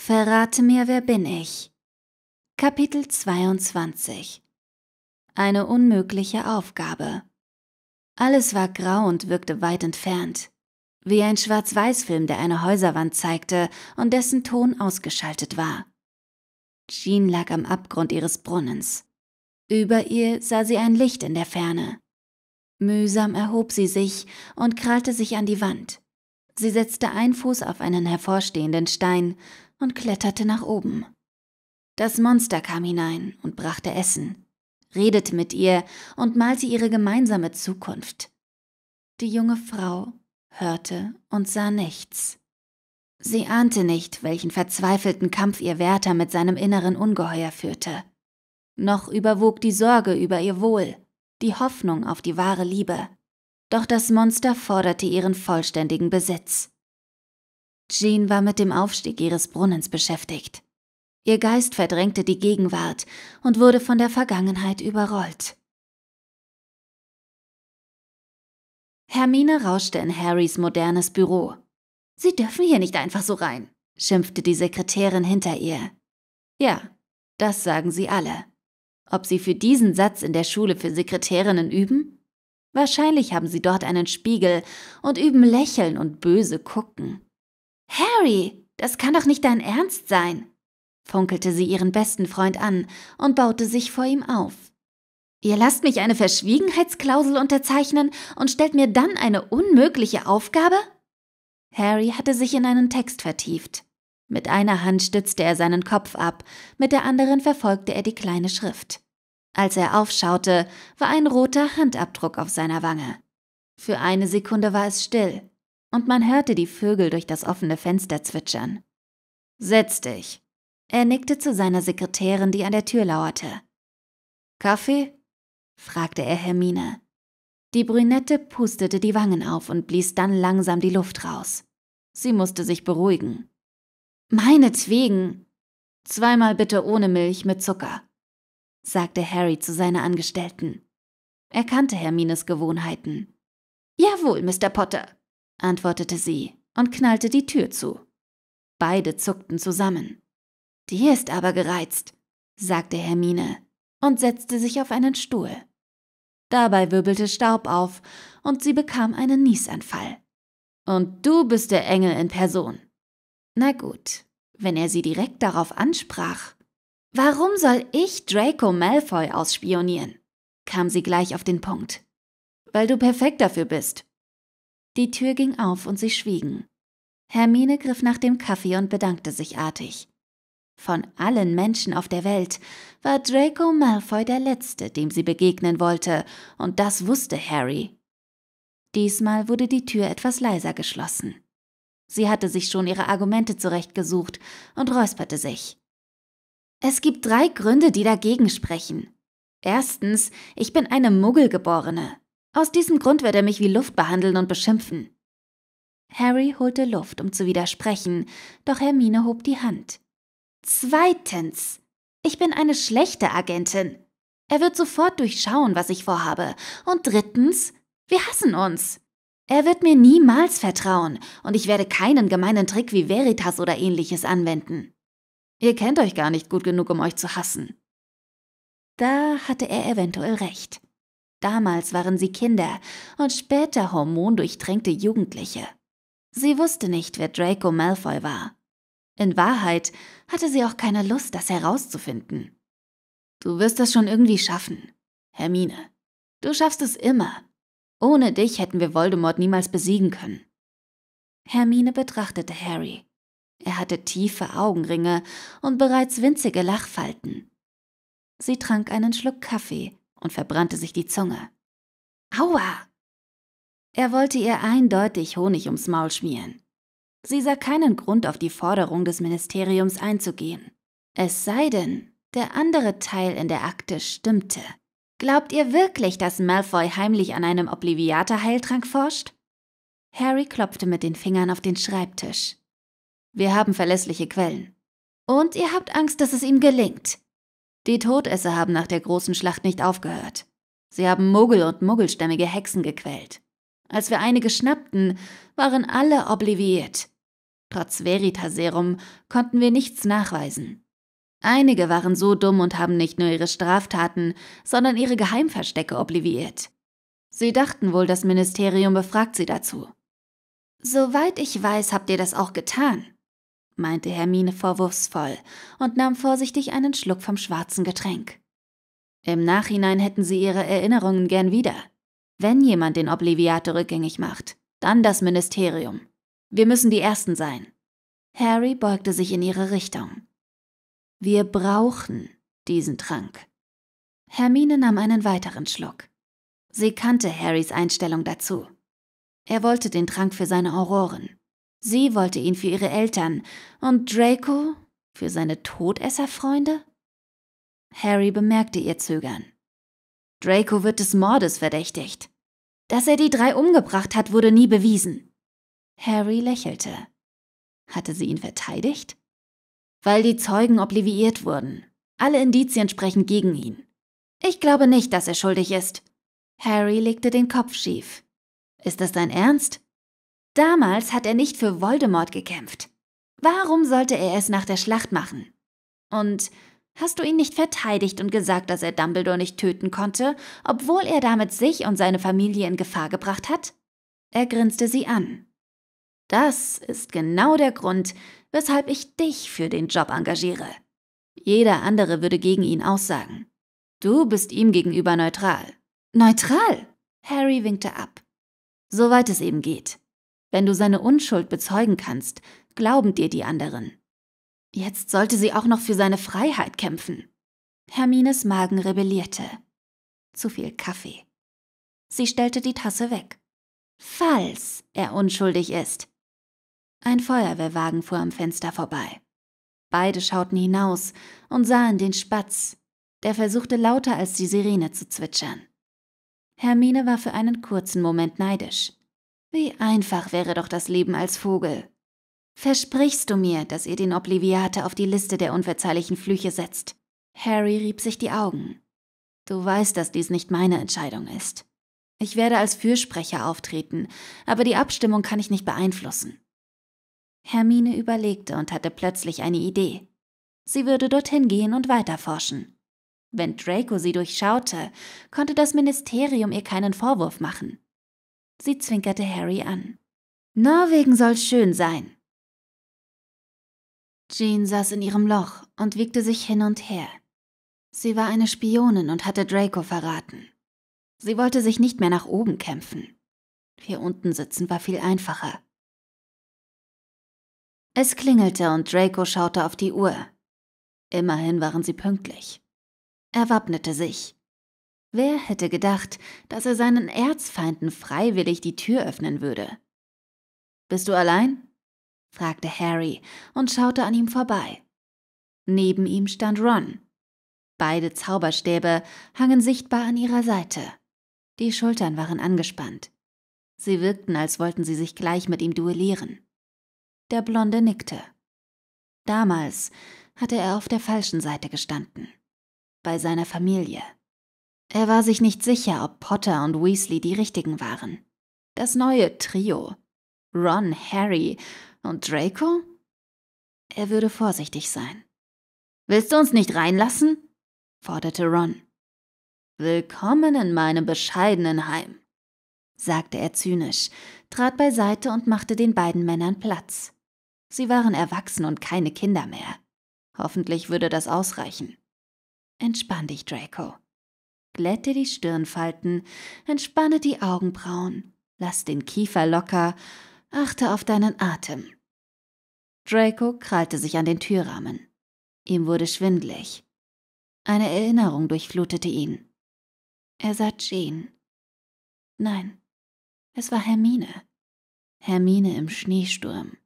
Verrate mir, wer bin ich? Kapitel 22 Eine unmögliche Aufgabe. Alles war grau und wirkte weit entfernt. Wie ein Schwarz-Weiß-Film, der eine Häuserwand zeigte und dessen Ton ausgeschaltet war. Jean lag am Abgrund ihres Brunnens. Über ihr sah sie ein Licht in der Ferne. Mühsam erhob sie sich und krallte sich an die Wand. Sie setzte einen Fuß auf einen hervorstehenden Stein und kletterte nach oben. Das Monster kam hinein und brachte Essen, redete mit ihr und malte ihre gemeinsame Zukunft. Die junge Frau hörte und sah nichts. Sie ahnte nicht, welchen verzweifelten Kampf ihr Wärter mit seinem inneren Ungeheuer führte. Noch überwog die Sorge über ihr Wohl, die Hoffnung auf die wahre Liebe. Doch das Monster forderte ihren vollständigen Besitz. Jean war mit dem Aufstieg ihres Brunnens beschäftigt. Ihr Geist verdrängte die Gegenwart und wurde von der Vergangenheit überrollt. Hermine rauschte in Harrys modernes Büro. Sie dürfen hier nicht einfach so rein, schimpfte die Sekretärin hinter ihr. Ja, das sagen sie alle. Ob sie für diesen Satz in der Schule für Sekretärinnen üben? Wahrscheinlich haben sie dort einen Spiegel und üben Lächeln und böse Gucken. Harry, das kann doch nicht dein Ernst sein, funkelte sie ihren besten Freund an und baute sich vor ihm auf. Ihr lasst mich eine Verschwiegenheitsklausel unterzeichnen und stellt mir dann eine unmögliche Aufgabe? Harry hatte sich in einen Text vertieft. Mit einer Hand stützte er seinen Kopf ab, mit der anderen verfolgte er die kleine Schrift. Als er aufschaute, war ein roter Handabdruck auf seiner Wange. Für eine Sekunde war es still und man hörte die Vögel durch das offene Fenster zwitschern. Setz dich. Er nickte zu seiner Sekretärin, die an der Tür lauerte. Kaffee? fragte er Hermine. Die Brünette pustete die Wangen auf und blies dann langsam die Luft raus. Sie musste sich beruhigen. Meinetwegen. Zweimal bitte ohne Milch mit Zucker, sagte Harry zu seiner Angestellten. Er kannte Hermines Gewohnheiten. Jawohl, Mr. Potter, antwortete sie und knallte die Tür zu. Beide zuckten zusammen. Die ist aber gereizt, sagte Hermine und setzte sich auf einen Stuhl. Dabei wirbelte Staub auf und sie bekam einen Niesanfall. Und du bist der Engel in Person. Na gut, wenn er sie direkt darauf ansprach. Warum soll ich Draco Malfoy ausspionieren? kam sie gleich auf den Punkt. Weil du perfekt dafür bist, die Tür ging auf und sie schwiegen. Hermine griff nach dem Kaffee und bedankte sich artig. Von allen Menschen auf der Welt war Draco Malfoy der Letzte, dem sie begegnen wollte, und das wusste Harry. Diesmal wurde die Tür etwas leiser geschlossen. Sie hatte sich schon ihre Argumente zurechtgesucht und räusperte sich. Es gibt drei Gründe, die dagegen sprechen. Erstens, ich bin eine Muggelgeborene. Aus diesem Grund wird er mich wie Luft behandeln und beschimpfen. Harry holte Luft, um zu widersprechen, doch Hermine hob die Hand. Zweitens, ich bin eine schlechte Agentin. Er wird sofort durchschauen, was ich vorhabe. Und drittens, wir hassen uns. Er wird mir niemals vertrauen und ich werde keinen gemeinen Trick wie Veritas oder ähnliches anwenden. Ihr kennt euch gar nicht gut genug, um euch zu hassen. Da hatte er eventuell recht. Damals waren sie Kinder und später hormondurchtränkte Jugendliche. Sie wusste nicht, wer Draco Malfoy war. In Wahrheit hatte sie auch keine Lust, das herauszufinden. Du wirst das schon irgendwie schaffen, Hermine. Du schaffst es immer. Ohne dich hätten wir Voldemort niemals besiegen können. Hermine betrachtete Harry. Er hatte tiefe Augenringe und bereits winzige Lachfalten. Sie trank einen Schluck Kaffee und verbrannte sich die Zunge. Aua! Er wollte ihr eindeutig Honig ums Maul schmieren. Sie sah keinen Grund, auf die Forderung des Ministeriums einzugehen. Es sei denn, der andere Teil in der Akte stimmte. Glaubt ihr wirklich, dass Malfoy heimlich an einem Obliviater-Heiltrank forscht? Harry klopfte mit den Fingern auf den Schreibtisch. Wir haben verlässliche Quellen. Und ihr habt Angst, dass es ihm gelingt. Die Todesser haben nach der großen Schlacht nicht aufgehört. Sie haben Muggel und muggelstämmige Hexen gequält. Als wir einige schnappten, waren alle obliviert. Trotz Veritaserum konnten wir nichts nachweisen. Einige waren so dumm und haben nicht nur ihre Straftaten, sondern ihre Geheimverstecke obliviert. Sie dachten wohl, das Ministerium befragt sie dazu. Soweit ich weiß, habt ihr das auch getan meinte Hermine vorwurfsvoll und nahm vorsichtig einen Schluck vom schwarzen Getränk. Im Nachhinein hätten sie ihre Erinnerungen gern wieder. Wenn jemand den Obliviator rückgängig macht, dann das Ministerium. Wir müssen die Ersten sein. Harry beugte sich in ihre Richtung. Wir brauchen diesen Trank. Hermine nahm einen weiteren Schluck. Sie kannte Harrys Einstellung dazu. Er wollte den Trank für seine Auroren. Sie wollte ihn für ihre Eltern und Draco für seine Todesserfreunde? Harry bemerkte ihr Zögern. Draco wird des Mordes verdächtigt. Dass er die drei umgebracht hat, wurde nie bewiesen. Harry lächelte. Hatte sie ihn verteidigt? Weil die Zeugen obliviert wurden. Alle Indizien sprechen gegen ihn. Ich glaube nicht, dass er schuldig ist. Harry legte den Kopf schief. Ist das dein Ernst? Damals hat er nicht für Voldemort gekämpft. Warum sollte er es nach der Schlacht machen? Und hast du ihn nicht verteidigt und gesagt, dass er Dumbledore nicht töten konnte, obwohl er damit sich und seine Familie in Gefahr gebracht hat? Er grinste sie an. Das ist genau der Grund, weshalb ich dich für den Job engagiere. Jeder andere würde gegen ihn aussagen. Du bist ihm gegenüber neutral. Neutral? Harry winkte ab. Soweit es eben geht. Wenn du seine Unschuld bezeugen kannst, glauben dir die anderen. Jetzt sollte sie auch noch für seine Freiheit kämpfen. Hermines Magen rebellierte. Zu viel Kaffee. Sie stellte die Tasse weg. Falls er unschuldig ist. Ein Feuerwehrwagen fuhr am Fenster vorbei. Beide schauten hinaus und sahen den Spatz, der versuchte lauter als die Sirene zu zwitschern. Hermine war für einen kurzen Moment neidisch. Wie einfach wäre doch das Leben als Vogel. Versprichst du mir, dass ihr den Obliviate auf die Liste der unverzeihlichen Flüche setzt? Harry rieb sich die Augen. Du weißt, dass dies nicht meine Entscheidung ist. Ich werde als Fürsprecher auftreten, aber die Abstimmung kann ich nicht beeinflussen. Hermine überlegte und hatte plötzlich eine Idee. Sie würde dorthin gehen und weiterforschen. Wenn Draco sie durchschaute, konnte das Ministerium ihr keinen Vorwurf machen. Sie zwinkerte Harry an. Norwegen soll schön sein. Jean saß in ihrem Loch und wiegte sich hin und her. Sie war eine Spionin und hatte Draco verraten. Sie wollte sich nicht mehr nach oben kämpfen. Hier unten sitzen war viel einfacher. Es klingelte und Draco schaute auf die Uhr. Immerhin waren sie pünktlich. Er wappnete sich. Wer hätte gedacht, dass er seinen Erzfeinden freiwillig die Tür öffnen würde? Bist du allein? fragte Harry und schaute an ihm vorbei. Neben ihm stand Ron. Beide Zauberstäbe hangen sichtbar an ihrer Seite. Die Schultern waren angespannt. Sie wirkten, als wollten sie sich gleich mit ihm duellieren. Der Blonde nickte. Damals hatte er auf der falschen Seite gestanden. Bei seiner Familie. Er war sich nicht sicher, ob Potter und Weasley die richtigen waren. Das neue Trio. Ron, Harry und Draco? Er würde vorsichtig sein. Willst du uns nicht reinlassen? forderte Ron. Willkommen in meinem bescheidenen Heim, sagte er zynisch, trat beiseite und machte den beiden Männern Platz. Sie waren erwachsen und keine Kinder mehr. Hoffentlich würde das ausreichen. Entspann dich, Draco, Glätte die Stirnfalten, entspanne die Augenbrauen, lass den Kiefer locker, achte auf deinen Atem. Draco krallte sich an den Türrahmen. Ihm wurde schwindlig. Eine Erinnerung durchflutete ihn. Er sah Jean. Nein, es war Hermine. Hermine im Schneesturm.